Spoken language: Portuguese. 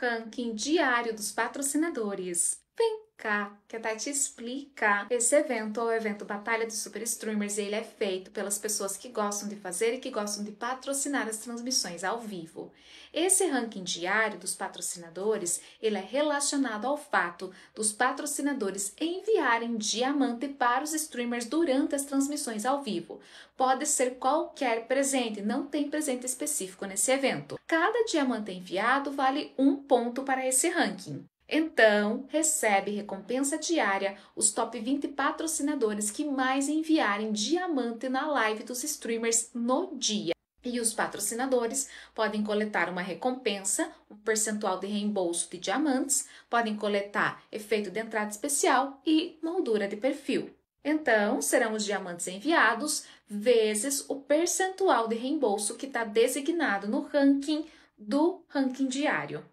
ranking diário dos patrocinadores. Vem cá que a Tati explica esse evento, o evento Batalha dos Super Streamers, ele é feito pelas pessoas que gostam de fazer e que gostam de patrocinar as transmissões ao vivo. Esse ranking diário dos patrocinadores, ele é relacionado ao fato dos patrocinadores enviarem diamante para os streamers durante as transmissões ao vivo. Pode ser qualquer presente, não tem presente específico nesse evento. Cada diamante enviado vale um ponto para esse ranking. Então, recebe recompensa diária os top 20 patrocinadores que mais enviarem diamante na live dos streamers no dia. E os patrocinadores podem coletar uma recompensa, um percentual de reembolso de diamantes, podem coletar efeito de entrada especial e moldura de perfil. Então, serão os diamantes enviados vezes o percentual de reembolso que está designado no ranking do ranking diário.